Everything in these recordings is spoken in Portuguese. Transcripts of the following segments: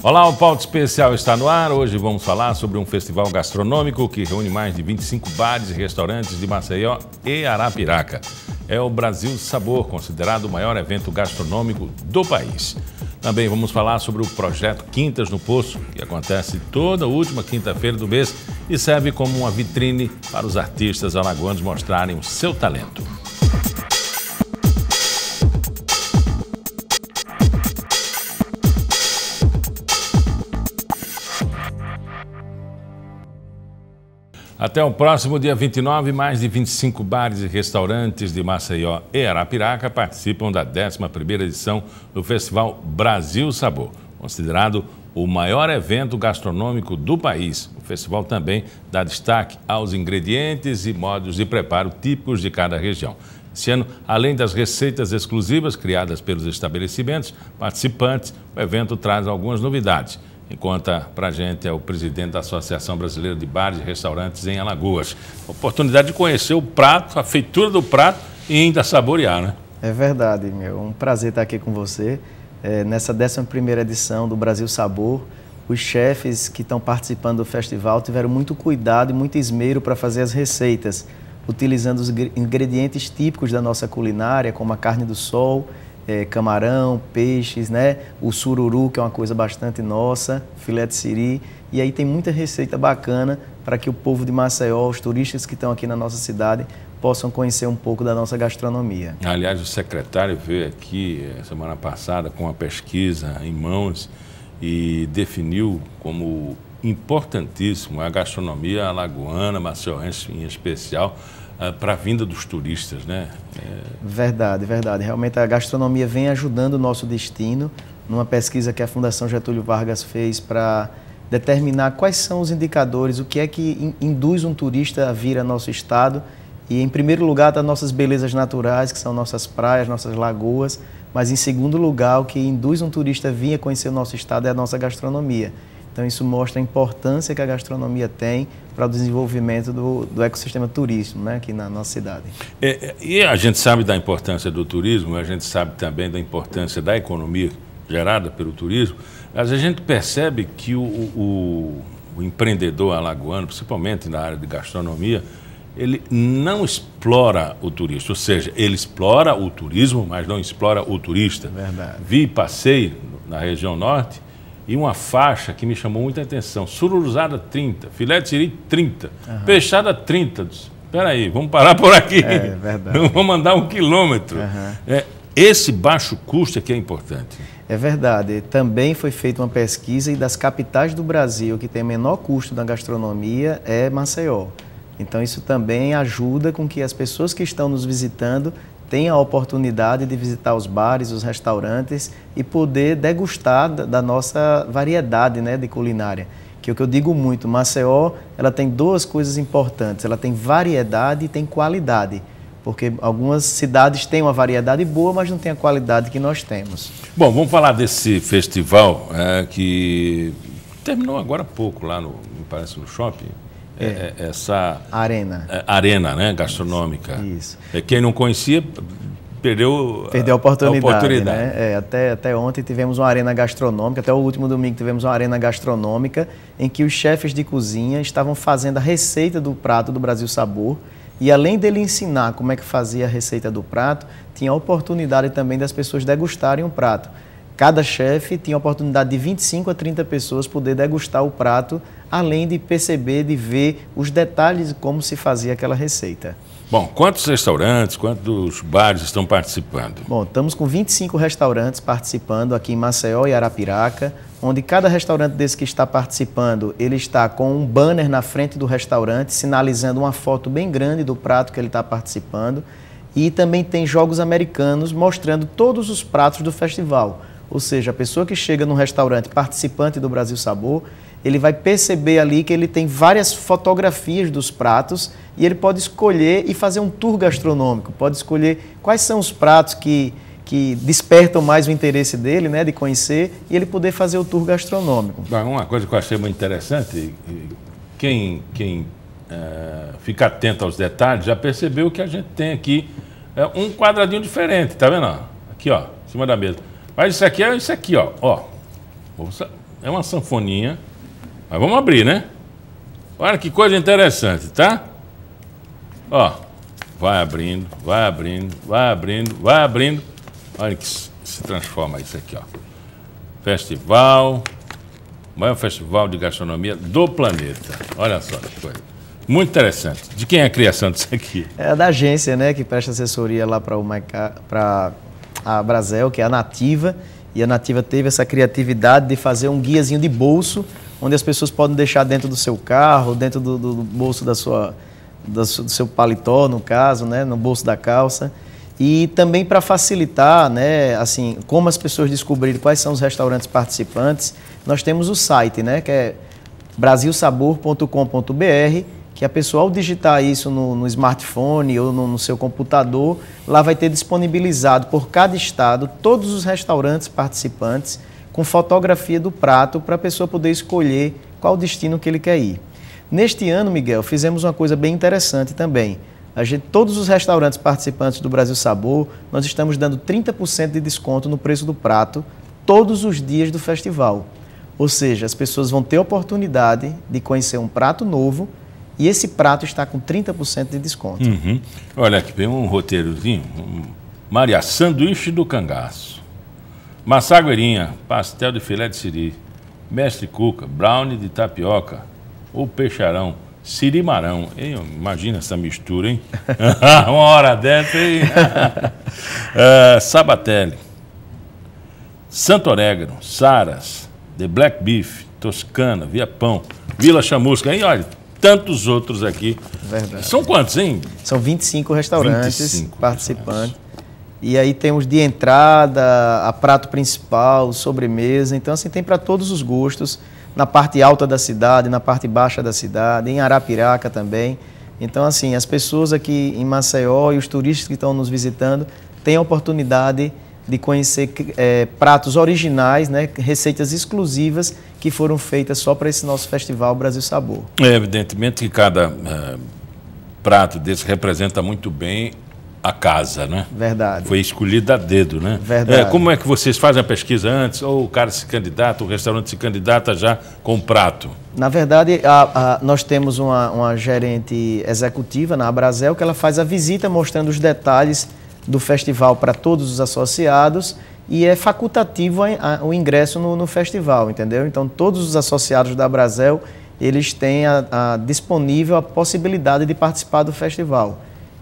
Olá, o Pauta Especial está no ar. Hoje vamos falar sobre um festival gastronômico que reúne mais de 25 bares e restaurantes de Maceió e Arapiraca. É o Brasil Sabor, considerado o maior evento gastronômico do país. Também vamos falar sobre o projeto Quintas no Poço, que acontece toda última quinta-feira do mês e serve como uma vitrine para os artistas alagoanos mostrarem o seu talento. Até o próximo dia 29, mais de 25 bares e restaurantes de Maceió e Arapiraca participam da 11ª edição do Festival Brasil Sabor, considerado o maior evento gastronômico do país. O festival também dá destaque aos ingredientes e modos de preparo típicos de cada região. Esse ano, além das receitas exclusivas criadas pelos estabelecimentos participantes, o evento traz algumas novidades. Quem conta para gente é o presidente da Associação Brasileira de Bares e Restaurantes em Alagoas. Oportunidade de conhecer o prato, a feitura do prato e ainda saborear, né? É verdade, meu. Um prazer estar aqui com você. É, nessa 11 edição do Brasil Sabor, os chefes que estão participando do festival tiveram muito cuidado e muito esmero para fazer as receitas, utilizando os ingredientes típicos da nossa culinária, como a carne do sol, é, camarão, peixes, né? O sururu, que é uma coisa bastante nossa, filé de siri. E aí tem muita receita bacana para que o povo de Maceió, os turistas que estão aqui na nossa cidade, possam conhecer um pouco da nossa gastronomia. Aliás, o secretário veio aqui eh, semana passada com a pesquisa em mãos e definiu como importantíssimo a gastronomia alagoana, maceioense em especial, para a vinda dos turistas, né? É... Verdade, verdade. Realmente a gastronomia vem ajudando o nosso destino. Numa pesquisa que a Fundação Getúlio Vargas fez para determinar quais são os indicadores, o que é que induz um turista a vir a nosso estado. E em primeiro lugar, das tá nossas belezas naturais, que são nossas praias, nossas lagoas. Mas em segundo lugar, o que induz um turista a vir a conhecer o nosso estado é a nossa gastronomia. Então, isso mostra a importância que a gastronomia tem para o desenvolvimento do, do ecossistema turismo né, aqui na nossa cidade. É, é, e a gente sabe da importância do turismo, a gente sabe também da importância da economia gerada pelo turismo, mas a gente percebe que o, o, o empreendedor alagoano, principalmente na área de gastronomia, ele não explora o turista, ou seja, ele explora o turismo, mas não explora o turista. Verdade. Vi passei na região norte e uma faixa que me chamou muita atenção. Sururuzada 30, filé de siri 30, uhum. peixada 30. Espera aí, vamos parar por aqui. É, é verdade. Não vamos andar um quilômetro. Uhum. É, esse baixo custo é que é importante. É verdade. Também foi feita uma pesquisa e das capitais do Brasil que tem menor custo da gastronomia é Maceió. Então isso também ajuda com que as pessoas que estão nos visitando tem a oportunidade de visitar os bares, os restaurantes e poder degustar da nossa variedade né, de culinária. Que é o que eu digo muito, Maceió ela tem duas coisas importantes, ela tem variedade e tem qualidade. Porque algumas cidades têm uma variedade boa, mas não tem a qualidade que nós temos. Bom, vamos falar desse festival é, que terminou agora há pouco lá no, parece, no shopping, é, é. é, essa arena, é, arena né, gastronômica. Isso. É, quem não conhecia perdeu, perdeu a oportunidade. A oportunidade. Né? É, até, até ontem tivemos uma arena gastronômica, até o último domingo tivemos uma arena gastronômica em que os chefes de cozinha estavam fazendo a receita do prato do Brasil Sabor. E além dele ensinar como é que fazia a receita do prato, tinha a oportunidade também das pessoas degustarem o prato. Cada chefe tinha a oportunidade de 25 a 30 pessoas poder degustar o prato, além de perceber, de ver os detalhes de como se fazia aquela receita. Bom, quantos restaurantes, quantos bares estão participando? Bom, estamos com 25 restaurantes participando aqui em Maceió e Arapiraca, onde cada restaurante desse que está participando, ele está com um banner na frente do restaurante, sinalizando uma foto bem grande do prato que ele está participando. E também tem jogos americanos mostrando todos os pratos do festival. Ou seja, a pessoa que chega num restaurante participante do Brasil Sabor, ele vai perceber ali que ele tem várias fotografias dos pratos e ele pode escolher e fazer um tour gastronômico, pode escolher quais são os pratos que, que despertam mais o interesse dele, né, de conhecer, e ele poder fazer o tour gastronômico. Uma coisa que eu achei muito interessante, quem, quem é, fica atento aos detalhes já percebeu que a gente tem aqui é, um quadradinho diferente, tá vendo? Aqui, ó, em cima da mesa. Mas isso aqui é isso aqui, ó. ó. É uma sanfoninha. Mas vamos abrir, né? Olha que coisa interessante, tá? Ó. Vai abrindo, vai abrindo, vai abrindo, vai abrindo. Olha que se transforma isso aqui, ó. Festival. Maior festival de gastronomia do planeta. Olha só que coisa. Muito interessante. De quem é a criação disso aqui? É da agência, né, que presta assessoria lá para o para a Brasel, que é a Nativa, e a Nativa teve essa criatividade de fazer um guiazinho de bolso, onde as pessoas podem deixar dentro do seu carro, dentro do, do bolso da sua, do seu paletó, no caso, né, no bolso da calça. E também para facilitar, né, assim, como as pessoas descobrirem quais são os restaurantes participantes, nós temos o site, né, que é brasilsabor.com.br que a pessoa, ao digitar isso no, no smartphone ou no, no, seu computador, lá vai ter disponibilizado por cada estado todos os restaurantes participantes com fotografia do prato para a pessoa poder escolher qual destino que ele quer ir. Neste ano, Miguel, fizemos uma coisa bem interessante também. A gente, todos os restaurantes participantes do Brasil Sabor, nós estamos dando 30% de desconto no preço do prato todos os dias do festival. Ou seja, as pessoas vão ter a oportunidade de conhecer um prato novo e esse prato está com 30% de desconto. Uhum. Olha aqui, vem um roteirozinho. Maria, sanduíche do cangaço. Massagueirinha, pastel de filé de siri. Mestre Cuca, brownie de tapioca. O peixarão, sirimarão. Hein? Imagina essa mistura, hein? Uma hora dentro hein? uh, Sabatelli. Santo Orégano, Saras, The Black Beef, Toscana, Via Pão, Vila Chamusca. Aí, olha, tantos outros aqui. Verdade. São quantos, hein? São 25 restaurantes 25 participantes. Restaurantes. E aí temos de entrada, a prato principal, sobremesa. Então, assim, tem para todos os gostos, na parte alta da cidade, na parte baixa da cidade, em Arapiraca também. Então, assim, as pessoas aqui em Maceió e os turistas que estão nos visitando têm a oportunidade de de conhecer é, pratos originais, né, receitas exclusivas que foram feitas só para esse nosso festival Brasil Sabor. É, evidentemente que cada é, prato desse representa muito bem a casa, né? Verdade. Foi escolhido a dedo, né? Verdade. É, como é que vocês fazem a pesquisa antes? Ou o cara se candidata, o restaurante se candidata já com o prato? Na verdade, a, a, nós temos uma, uma gerente executiva na Abrazel que ela faz a visita mostrando os detalhes do festival para todos os associados e é facultativo o ingresso no, no, festival, entendeu? Então, todos os associados da Brasel, eles têm a, disponível a possibilidade de participar do festival.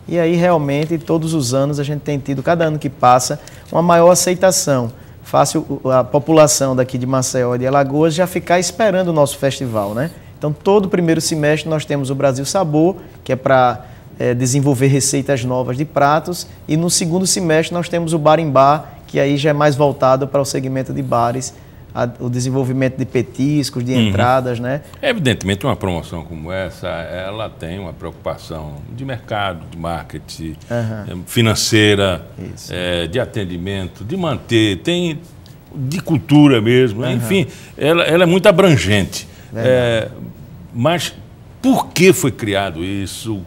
E aí, realmente, todos os anos a gente tem tido, cada ano que passa, uma maior aceitação. Fácil a população daqui de Maceió e de Alagoas já ficar esperando o nosso festival, né? Então, todo primeiro semestre nós temos o Brasil Sabor, que é para é, desenvolver receitas novas de pratos. E no segundo semestre nós temos o bar em bar, que aí já é mais voltado para o segmento de bares, a, o desenvolvimento de petiscos, de uhum. entradas, né? É evidentemente, uma promoção como essa, ela tem uma preocupação de mercado, de marketing, uhum. financeira, é, de atendimento, de manter, tem de cultura mesmo, uhum. enfim, ela, ela, é muito abrangente. É, mas por que foi criado isso?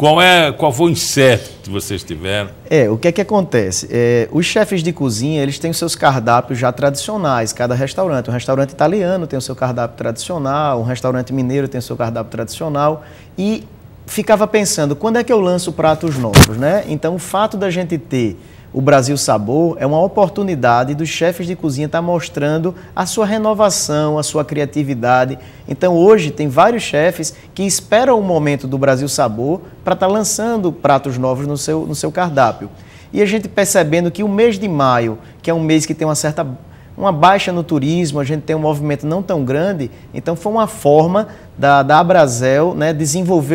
Qual, é, qual foi o inseto que vocês tiveram? É, o que é que acontece? É, os chefes de cozinha, eles têm os seus cardápios já tradicionais, cada restaurante. Um restaurante italiano tem o seu cardápio tradicional, um restaurante mineiro tem o seu cardápio tradicional. E ficava pensando, quando é que eu lanço pratos novos, né? Então, o fato da gente ter o Brasil Sabor é uma oportunidade dos chefes de cozinha estar tá mostrando a sua renovação, a sua criatividade. Então hoje tem vários chefes que esperam o momento do Brasil Sabor para estar tá lançando pratos novos no seu, no seu cardápio. E a gente percebendo que o mês de maio, que é um mês que tem uma certa uma baixa no turismo, a gente tem um movimento não tão grande, então foi uma forma da, da Abrazel né,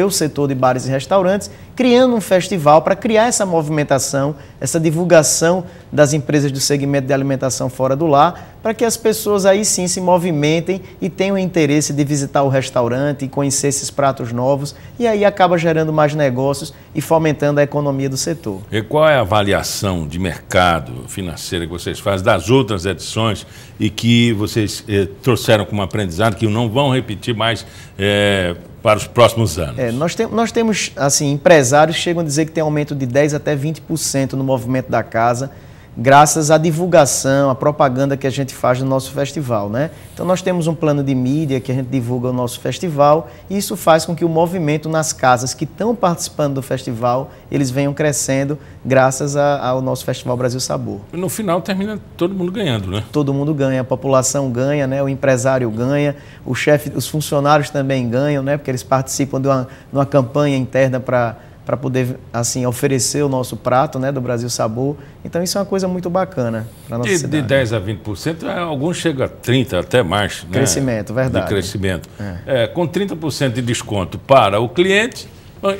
o setor de bares e restaurantes, criando um festival para criar essa movimentação, essa divulgação das empresas do segmento de alimentação fora do lar, para que as pessoas aí sim se movimentem e tenham interesse de visitar o restaurante e conhecer esses pratos novos, e aí acaba gerando mais negócios e fomentando a economia do setor. E qual é a avaliação de mercado financeiro que vocês fazem das outras edições e que vocês eh, trouxeram como aprendizado que não vão repetir mais é, para os próximos anos? É, nós, tem, nós temos, assim, empresários que chegam a dizer que tem aumento de 10% até 20% no movimento da casa graças à divulgação, à propaganda que a gente faz no nosso festival. Né? Então, nós temos um plano de mídia que a gente divulga o nosso festival e isso faz com que o movimento nas casas que estão participando do festival, eles venham crescendo graças a, ao nosso Festival Brasil Sabor. No final, termina todo mundo ganhando, né? Todo mundo ganha, a população ganha, né? o empresário ganha, o chefe, os funcionários também ganham, né? porque eles participam de uma, de uma campanha interna para para poder assim oferecer o nosso prato né, do Brasil Sabor. Então isso é uma coisa muito bacana para nossa e cidade. De 10 a 20%, é, alguns chegam a 30, até mais. Né? Crescimento, né? verdade. De crescimento. É. É, com 30% de desconto para o cliente,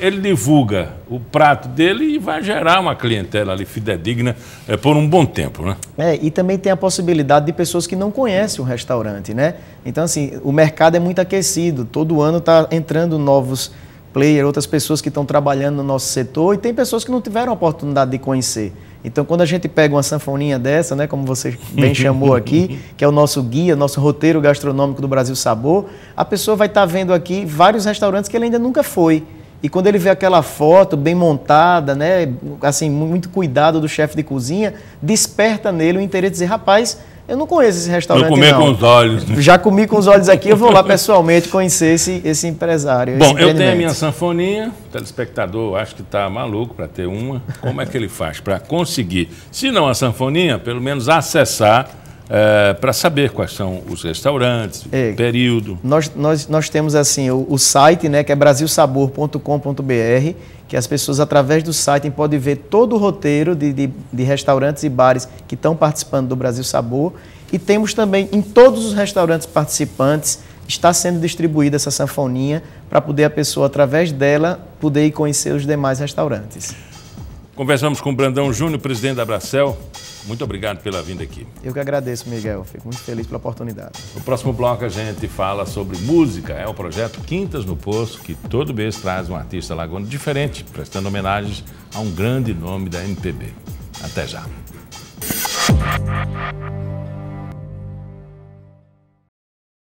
ele divulga o prato dele e vai gerar uma clientela ali fidedigna é, por um bom tempo, né? É, e também tem a possibilidade de pessoas que não conhecem o restaurante, né? Então, assim, o mercado é muito aquecido, todo ano está entrando novos player, outras pessoas que estão trabalhando no nosso setor e tem pessoas que não tiveram a oportunidade de conhecer. Então, quando a gente pega uma sanfoninha dessa, né, como você bem chamou aqui, que é o nosso guia, nosso roteiro gastronômico do Brasil Sabor, a pessoa vai estar tá vendo aqui vários restaurantes que ele ainda nunca foi. E quando ele vê aquela foto bem montada, né, assim, muito cuidado do chefe de cozinha, desperta nele o interesse de dizer, rapaz, eu não conheço esse restaurante. Vou comer não. com os olhos. Né? Já comi com os olhos aqui, eu vou lá pessoalmente conhecer esse, esse empresário. Bom, esse eu tenho a minha sanfoninha, o telespectador acho que está maluco para ter uma. Como é que ele faz para conseguir, se não a sanfoninha, pelo menos acessar é, para saber quais são os restaurantes, é, período. Nós, nós, nós temos assim o, o site, né, que é brasilsabor.com.br, que as pessoas através do site podem ver todo o roteiro de, de, de restaurantes e bares que estão participando do Brasil Sabor. E temos também em todos os restaurantes participantes está sendo distribuída essa sanfoninha para poder a pessoa, através dela, poder ir conhecer os demais restaurantes. Conversamos com o Brandão Júnior, presidente da Bracel. Muito obrigado pela vinda aqui. Eu que agradeço, Miguel. Fico muito feliz pela oportunidade. No próximo bloco a gente fala sobre música. É o projeto Quintas no Poço, que todo mês traz um artista lagoano diferente, prestando homenagens a um grande nome da MPB. Até já.